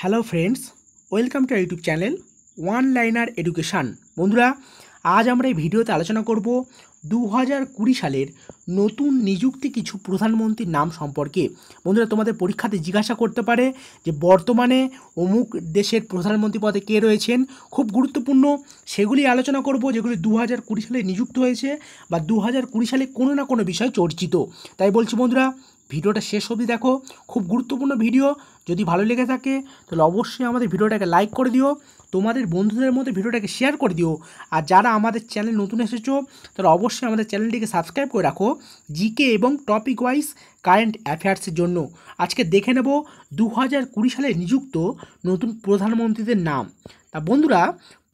hello friends welcome to YouTube channel one liner education বন্ধুরা আজ আমরা এই ভিডিওতে আলোচনা করব দু সালের নতুন নিযুক্তি কিছু প্রধানমন্ত্রীর নাম সম্পর্কে বন্ধুরা তোমাদের পরীক্ষাতে জিজ্ঞাসা করতে পারে যে বর্তমানে অমুক দেশের প্রধানমন্ত্রী পদে কে রয়েছেন খুব গুরুত্বপূর্ণ সেগুলি আলোচনা করব যেগুলি দু হাজার সালে নিযুক্ত হয়েছে বা দু হাজার সালে কোনো না কোনো বিষয় চর্চিত তাই বলছি বন্ধুরা ভিডিওটা শেষ অবধি দেখো খুব গুরুত্বপূর্ণ ভিডিও যদি ভালো লেগে থাকে তাহলে অবশ্যই আমাদের ভিডিওটাকে লাইক করে দিও তোমাদের বন্ধুদের মধ্যে ভিডিওটাকে শেয়ার করে দিও আর যারা আমাদের চ্যানেল নতুন এসেছো তাহলে অবশ্যই আমাদের চ্যানেলটিকে সাবস্ক্রাইব করে রাখো জিকে এবং টপিক ওয়াইজ কারেন্ট অ্যাফেয়ার্সের জন্য আজকে দেখে নেব দু হাজার সালে নিযুক্ত নতুন প্রধানমন্ত্রীদের নাম তা বন্ধুরা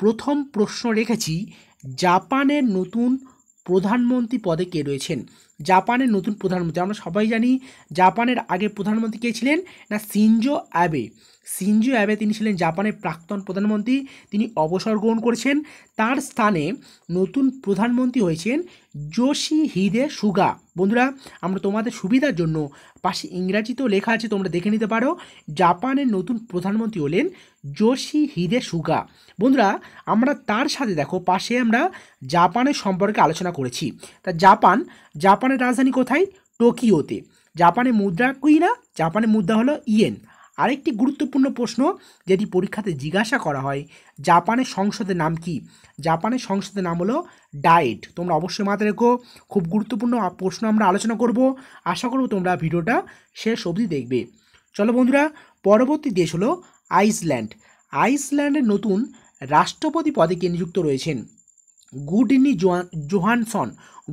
প্রথম প্রশ্ন রেখেছি জাপানের নতুন প্রধানমন্ত্রী পদে কে রয়েছেন জাপানের নতুন প্রধানমন্ত্রী আমরা সবাই জানি জাপানের আগে প্রধানমন্ত্রী কে ছিলেন না সিনজো অ্যাবে সিনজু অ্যাবে তিনি ছিলেন জাপানের প্রাক্তন প্রধানমন্ত্রী তিনি অবসর গ্রহণ করেছেন তার স্থানে নতুন প্রধানমন্ত্রী হয়েছেন জোশি হিদে সুগা বন্ধুরা আমরা তোমাদের সুবিধার জন্য পাশে ইংরাজিতেও লেখা আছে তোমরা দেখে নিতে পারো জাপানের নতুন প্রধানমন্ত্রী হলেন জোশি হিদে সুগা বন্ধুরা আমরা তার সাথে দেখো পাশে আমরা জাপানের সম্পর্কে আলোচনা করেছি তা জাপান জাপানের রাজধানী কোথায় টোকিওতে জাপানের মুদ্রা না জাপানের মুদ্রা হলো ইয়েন আরেকটি গুরুত্বপূর্ণ প্রশ্ন যেটি পরীক্ষাতে জিজ্ঞাসা করা হয় জাপানের সংসদের নাম কি জাপানের সংসদের নাম হলো ডায়েট তোমরা অবশ্যই মাথায় রেখো খুব গুরুত্বপূর্ণ প্রশ্ন আমরা আলোচনা করব আশা করব তোমরা ভিডিওটা শেষ অবধি দেখবে চলো বন্ধুরা পরবর্তী দেশ হলো আইসল্যান্ড আইসল্যান্ডের নতুন রাষ্ট্রপতি পদে কে নিযুক্ত রয়েছেন গুডনি জোহানসন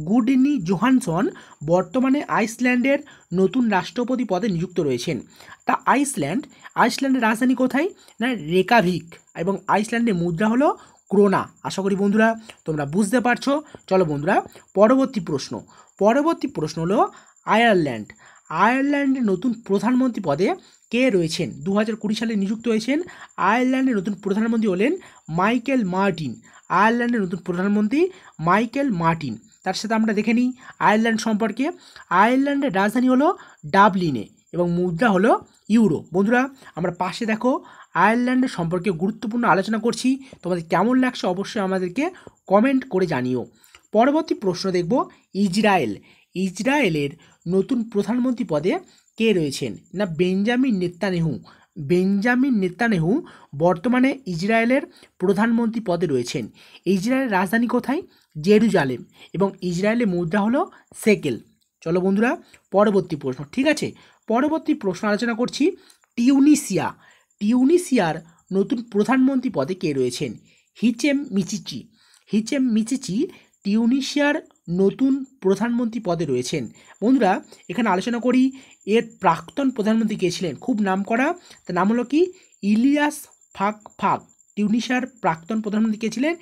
গুডনি জোহানসন বর্তমানে আইসল্যান্ডের নতুন রাষ্ট্রপতি পদে নিযুক্ত রয়েছেন তা আইসল্যান্ড আইসল্যান্ডের রাজধানী কোথায় না রেকাভিক এবং আইসল্যান্ডের মুদ্রা হলো ক্রোনা আশা করি বন্ধুরা তোমরা বুঝতে পারছো চলো বন্ধুরা পরবর্তী প্রশ্ন পরবর্তী প্রশ্ন হলো আয়ারল্যান্ড আয়ারল্যান্ডের নতুন প্রধানমন্ত্রী পদে কে রয়েছেন দু হাজার কুড়ি সালে নিযুক্ত হয়েছেন আয়ারল্যান্ডের নতুন প্রধানমন্ত্রী হলেন মাইকেল মার্টিন আয়ারল্যান্ডের নতুন প্রধানমন্ত্রী মাইকেল মার্টিন তার সাথে আমরা দেখে নিই আয়ারল্যান্ড সম্পর্কে আয়ারল্যান্ডের রাজধানী হলো ডাবলিনে এবং মুদ্রা হলো ইউরো বন্ধুরা আমরা পাশে দেখো আয়ারল্যান্ডের সম্পর্কে গুরুত্বপূর্ণ আলোচনা করছি তোমাদের কেমন লাগছে অবশ্যই আমাদেরকে কমেন্ট করে জানিও পরবর্তী প্রশ্ন দেখব ইসরায়েল ইসরায়েলের নতুন প্রধানমন্ত্রী পদে কে রয়েছেন না বেঞ্জামিন নেতানেহু বেঞ্জামিন নেতানেহু বর্তমানে ইসরায়েলের প্রধানমন্ত্রী পদে রয়েছেন ইসরায়েলের রাজধানী কোথায় জেরুজালেম এবং ইসরায়েলের মুদ্রা হলো সেকেল চলো বন্ধুরা পরবর্তী প্রশ্ন ঠিক আছে পরবর্তী প্রশ্ন আলোচনা করছি টিউনিসিয়া টিউনিসিয়ার নতুন প্রধানমন্ত্রী পদে কে রয়েছেন হিচেম মিচিচি হিচেম মিচিচি টিউনিশিয়ার নতুন প্রধানমন্ত্রী পদে রয়েছেন বন্ধুরা এখানে আলোচনা করি এর প্রাক্তন প্রধানমন্ত্রী কে ছিলেন খুব নাম করা তার নাম হলো কি ইলিয়াস ফাক ফাক টিউনিশার প্রাক্তন প্রধানমন্ত্রী কে ছিলেন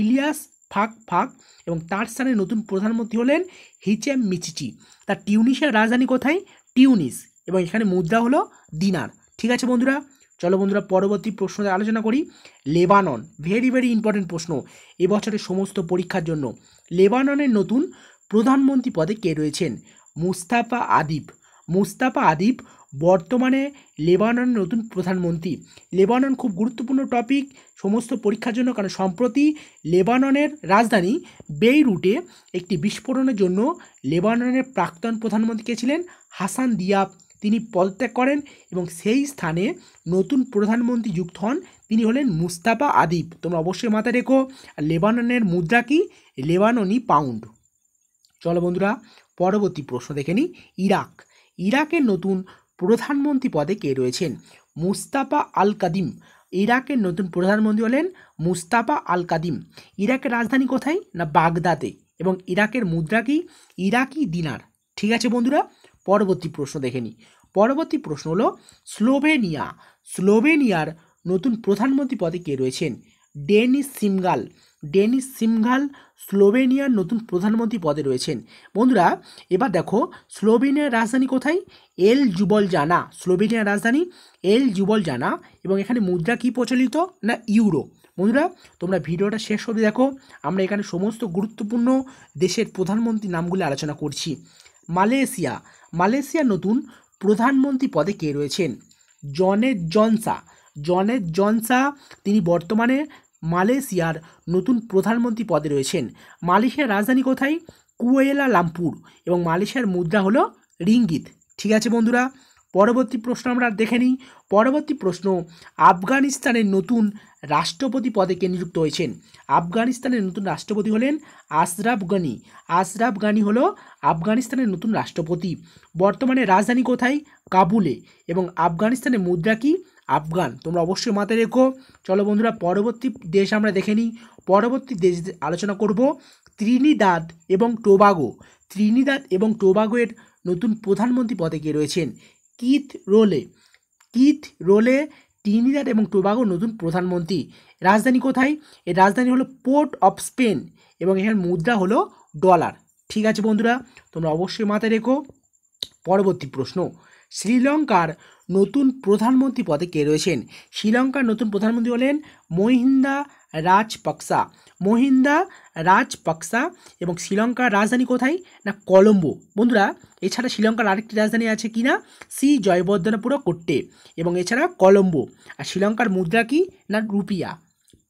ইলিয়াস ফাক ফাক এবং তার স্থানে নতুন প্রধানমন্ত্রী হলেন হিচেম মিচিচি তার টিউনিশিয়ার রাজধানী কোথায় টিউনিস এবং এখানে মুদ্রা হলো দিনার ঠিক আছে বন্ধুরা চলো বন্ধুরা পরবর্তী প্রশ্নতে আলোচনা করি লেবানন ভেরি ভেরি ইম্পর্টেন্ট প্রশ্ন এবছরের সমস্ত পরীক্ষার জন্য লেবাননের নতুন প্রধানমন্ত্রী পদে কে রয়েছেন মুস্তাফা আদিব মুস্তাফা আদিব বর্তমানে লেবানন নতুন প্রধানমন্ত্রী লেবানন খুব গুরুত্বপূর্ণ টপিক সমস্ত পরীক্ষার জন্য কারণ সম্প্রতি লেবাননের রাজধানী বেইরুটে একটি বিস্ফোরণের জন্য লেবাননের প্রাক্তন প্রধানমন্ত্রী কে ছিলেন হাসান দিয়াব তিনি পদত্যাগ করেন এবং সেই স্থানে নতুন প্রধানমন্ত্রী যুক্ত হন তিনি হলেন মুস্তাফা আদিব তোমরা অবশ্যই মাথায় রেখো আর লেবাননের মুদ্রা কি লেবাননি পাউন্ড চলো বন্ধুরা পরবর্তী প্রশ্ন দেখে নি ইরাক ইরাকের নতুন প্রধানমন্ত্রী পদে কে রয়েছেন মুস্তাফা আল কাদিম ইরাকের নতুন প্রধানমন্ত্রী হলেন মুস্তাফা আল কাদিম ইরাকের রাজধানী কোথায় না বাগদাদে এবং ইরাকের মুদ্রা কি ইরাকি দিনার ঠিক আছে বন্ধুরা পরবর্তী প্রশ্ন দেখে নিই পরবর্তী প্রশ্ন হলো স্লোভেনিয়া স্লোভেনিয়ার নতুন প্রধানমন্ত্রী পদে কে রয়েছেন ডেনিস সিমগাল ডেনিস সিমগাল স্লোভেনিয়ার নতুন প্রধানমন্ত্রী পদে রয়েছেন বন্ধুরা এবার দেখো স্লোভেনিয়ার রাজধানী কোথায় এল জুবল জানা স্লোভেনিয়ার রাজধানী এল জুবল জানা এবং এখানে মুদ্রা কি প্রচলিত না ইউরো বন্ধুরা তোমরা ভিডিওটা শেষ হতে দেখো আমরা এখানে সমস্ত গুরুত্বপূর্ণ দেশের প্রধানমন্ত্রী নামগুলি আলোচনা করছি মালয়েশিয়া মালয়েশিয়ার নতুন প্রধানমন্ত্রী পদে কে রয়েছেন জনের জনসা জনের জনসা তিনি বর্তমানে মালয়েশিয়ার নতুন প্রধানমন্ত্রী পদে রয়েছেন মালয়েশিয়ার রাজধানী কোথায় কুয়েলা লামপুর এবং মালয়েশিয়ার মুদ্রা হলো রিঙ্গিত ঠিক আছে বন্ধুরা পরবর্তী প্রশ্ন আমরা দেখে নিই পরবর্তী প্রশ্ন আফগানিস্তানের নতুন রাষ্ট্রপতি পদে কে নিযুক্ত হয়েছেন আফগানিস্তানের নতুন রাষ্ট্রপতি হলেন আশরাফ গানি আশরাফ গানি হল আফগানিস্তানের নতুন রাষ্ট্রপতি বর্তমানে রাজধানী কোথায় কাবুলে এবং আফগানিস্তানের মুদ্রা কি আফগান তোমরা অবশ্যই মাথায় রেখো চলো বন্ধুরা পরবর্তী দেশ আমরা দেখে নিই পরবর্তী দেশ আলোচনা করব ত্রিনিদাদ এবং টোবাগো ত্রিনিদাদ এবং টোবাগোয়ের নতুন প্রধানমন্ত্রী পদে কে রয়েছেন কিথ রোলে কিথ রোলে টিনিদাদ এবং টোবাগো নতুন প্রধানমন্ত্রী রাজধানী কোথায় এর রাজধানী হলো পোর্ট অফ স্পেন এবং এখানে মুদ্রা হলো ডলার ঠিক আছে বন্ধুরা তোমরা অবশ্যই মাথায় রেখো পরবর্তী প্রশ্ন শ্রীলঙ্কার নতুন প্রধানমন্ত্রী পদে কে রয়েছেন শ্রীলঙ্কার নতুন প্রধানমন্ত্রী হলেন মহিন্দা রাজপক্সা মহিন্দা রাজপক্সা এবং শ্রীলঙ্কার রাজধানী কোথায় না কলম্বো বন্ধুরা এছাড়া শ্রীলঙ্কার আরেকটি রাজধানী আছে কি না সি জয়বর্ধনপুর কোট্টে এবং এছাড়া কলম্বো আর শ্রীলঙ্কার মুদ্রা কি না রুপিয়া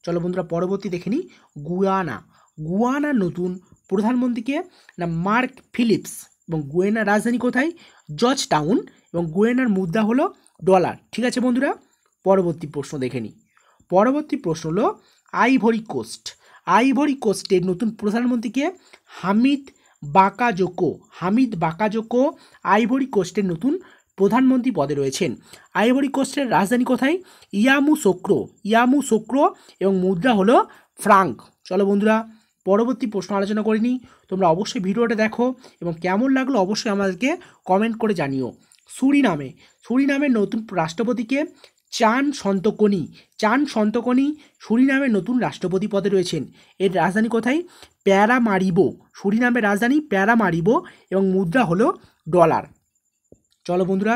চলো বন্ধুরা পরবর্তী দেখে নিই গুয়ানা গুয়ানা নতুন প্রধানমন্ত্রীকে না মার্ক ফিলিপস এবং গুয়েনার রাজধানী কোথায় জর্জ টাউন এবং গুয়েনার মুদ্রা হলো ডলার ঠিক আছে বন্ধুরা পরবর্তী প্রশ্ন দেখে নিই পরবর্তী প্রশ্ন হলো আইভরি কোস্ট আইভরি কোস্টের নতুন প্রধানমন্ত্রীকে Hamed Bakayoko Hamed Bakayoko Ivory কোস্টের নতুন প্রধানমন্ত্রী পদে রয়েছেন আইভরি কোস্টের রাজধানী কোথায় ইয়ামু সোক্রো ইয়ামু সোক্রো এবং মুদ্রা হলো ফ্রাঙ্ক চলো বন্ধুরা পরবর্তী প্রশ্ন আলোচনা করিনি তোমরা অবশ্যই ভিডিওটা দেখো এবং কেমন লাগলো অবশ্যই আমাদেরকে কমেন্ট করে জানিও সুরিনামে সুরিনামের নতুন রাষ্ট্রপতিকে চান সন্তকনি চান সন্তকনি সুরিনামের নতুন রাষ্ট্রপতি পদে রয়েছেন এর রাজধানী কোথায় প্যারা মারিব সুরিনামের রাজধানী প্যারা মারিব এবং মুদ্রা হলো ডলার চলো বন্ধুরা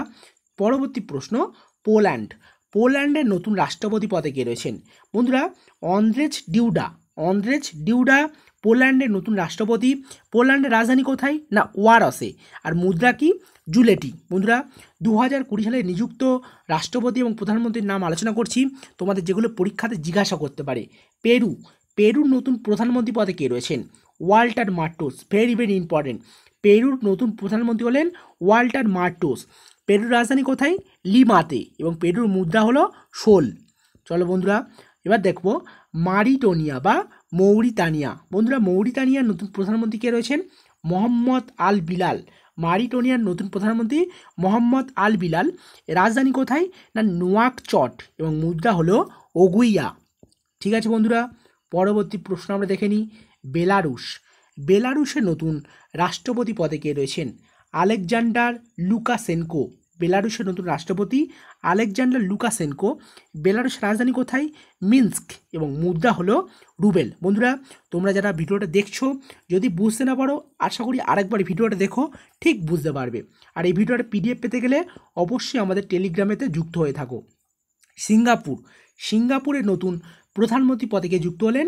পরবর্তী প্রশ্ন পোল্যান্ড পোল্যান্ডের নতুন রাষ্ট্রপতি পদে কে রয়েছেন বন্ধুরা অন্দ্রেজ ডিউডা অন্দ্রেজ ডিউডা পোল্যান্ডের নতুন রাষ্ট্রপতি পোল্যান্ডের রাজধানী কোথায় না ওয়ারসে আর মুদ্রা কি জুলেটি বন্ধুরা দু হাজার কুড়ি সালে নিযুক্ত রাষ্ট্রপতি এবং প্রধানমন্ত্রীর নাম আলোচনা করছি তোমাদের যেগুলো পরীক্ষাতে জিজ্ঞাসা করতে পারে পেরু পেরুর নতুন প্রধানমন্ত্রী পদে কে রয়েছেন Walter Martos very very important পেরুর নতুন প্রধানমন্ত্রী হলেন ওয়াল্টার মার্টোস পেরুর রাজধানী কোথায় লিমাতে এবং পেরুর মুদ্রা হলো শোল চলো বন্ধুরা এবার দেখব মারিটোনিয়া বা মৌরিতানিয়া বন্ধুরা মৌরিতানিয়ার নতুন প্রধানমন্ত্রী কে রয়েছেন মোহাম্মদ আল বিলাল মারিটোনিয়ার নতুন প্রধানমন্ত্রী মোহাম্মদ আল বিলাল রাজধানী কোথায় না নোয়াকচট এবং মুদ্রা হলো ওগুইয়া ঠিক আছে বন্ধুরা পরবর্তী প্রশ্ন আমরা দেখে নিই বেলারুশ বেলারুশের নতুন রাষ্ট্রপতি পদে কে রয়েছেন আলেকজান্ডার লুকাসেনকো বেলারুশের নতুন রাষ্ট্রপতি আলেকজান্ডার লুকাসেনকো বেলারুশ রাজধানী কোথায় মিনস্ক এবং মুদ্রা হলো রুবেল বন্ধুরা তোমরা যারা ভিডিওটা দেখছো যদি বুঝতে না পারো আশা করি আরেকবার ভিডিওটা দেখো ঠিক বুঝতে পারবে আর এই ভিডিওটা পিডিএফ পেতে গেলে অবশ্যই আমাদের টেলিগ্রামেতে যুক্ত হয়ে থাকো সিঙ্গাপুর সিঙ্গাপুরের নতুন প্রধানমন্ত্রী পদে যুক্ত হলেন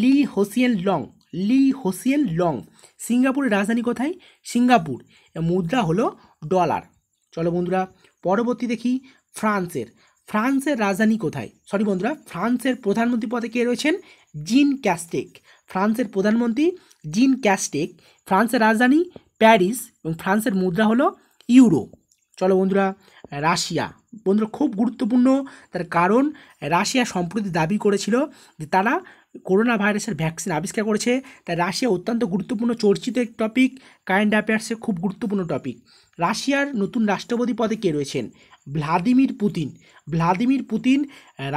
লি হোসিয়েন লং লি হোসিয়েন লং সিঙ্গাপুরের রাজধানী কোথায় সিঙ্গাপুর মুদ্রা হলো ডলার চলো বন্ধুরা পরবর্তী দেখি ফ্রান্সের ফ্রান্সের রাজধানী কোথায় সরি বন্ধুরা ফ্রান্সের প্রধানমন্ত্রী পদে কে রয়েছেন জিন ক্যাস্টেক ফ্রান্সের প্রধানমন্ত্রী জিন ক্যাস্টেক ফ্রান্সের রাজধানী প্যারিস এবং ফ্রান্সের মুদ্রা হলো ইউরো চলো বন্ধুরা রাশিয়া বন্ধুরা খুব গুরুত্বপূর্ণ তার কারণ রাশিয়া সম্প্রতি দাবি করেছিল যে তারা করোনা ভাইরাসের ভ্যাকসিন আবিষ্কার করেছে তাই রাশিয়া অত্যন্ত গুরুত্বপূর্ণ চর্চিত টপিক কারেন্ট অ্যাফেয়ার্সে খুব গুরুত্বপূর্ণ টপিক রাশিয়ার নতুন রাষ্ট্রপতি পদে কে রয়েছেন ভ্লাদিমির পুতিন ভ্লাদিমির পুতিন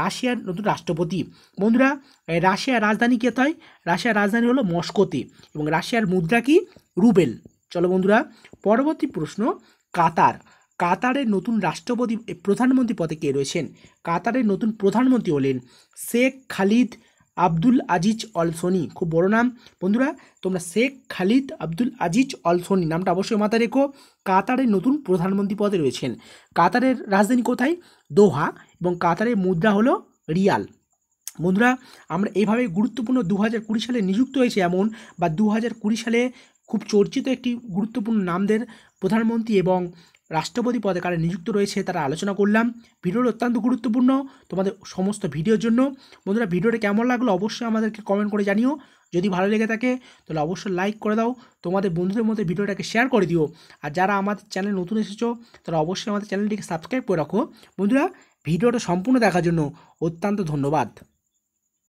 রাশিয়ার নতুন রাষ্ট্রপতি বন্ধুরা রাশিয়ার রাজধানী কে তাই রাশিয়ার রাজধানী হলো মস্কোতে এবং রাশিয়ার মুদ্রা কি রুবেল চলো বন্ধুরা পরবর্তী প্রশ্ন কাতার কাতারের নতুন রাষ্ট্রপতি প্রধানমন্ত্রী পদে কে রয়েছেন কাতারের নতুন প্রধানমন্ত্রী হলেন শেখ খালিদ আব্দুল আজিজ অলসনি খুব বড় নাম বন্ধুরা তোমরা শেখ খালিদ আব্দুল আজিজ অলসনি নামটা অবশ্যই মাথায় রেখো কাতারের নতুন প্রধানমন্ত্রী পদে রয়েছেন কাতারের রাজধানী কোথায় দোহা এবং কাতারের মুদ্রা হলো রিয়াল বন্ধুরা আমরা এভাবে গুরুত্বপূর্ণ দু হাজার সালে নিযুক্ত হয়েছে এমন বা দু হাজার সালে খুব চর্চিত একটি গুরুত্বপূর্ণ নামদের প্রধানমন্ত্রী এবং রাষ্ট্রপতি পদে কারা নিযুক্ত রয়েছে তারা আলোচনা করলাম ভিডিওটি অত্যন্ত গুরুত্বপূর্ণ তোমাদের সমস্ত ভিডিওর জন্য বন্ধুরা ভিডিওটা কেমন লাগলো অবশ্যই আমাদেরকে কমেন্ট করে জানিও যদি ভালো লেগে থাকে তাহলে অবশ্যই লাইক করে দাও তোমাদের বন্ধুদের মধ্যে ভিডিওটাকে শেয়ার করে দিও আর যারা আমাদের চ্যানেল নতুন এসেছো তারা অবশ্যই আমাদের চ্যানেলটিকে সাবস্ক্রাইব করে রাখো বন্ধুরা ভিডিওটা সম্পূর্ণ দেখার জন্য অত্যন্ত ধন্যবাদ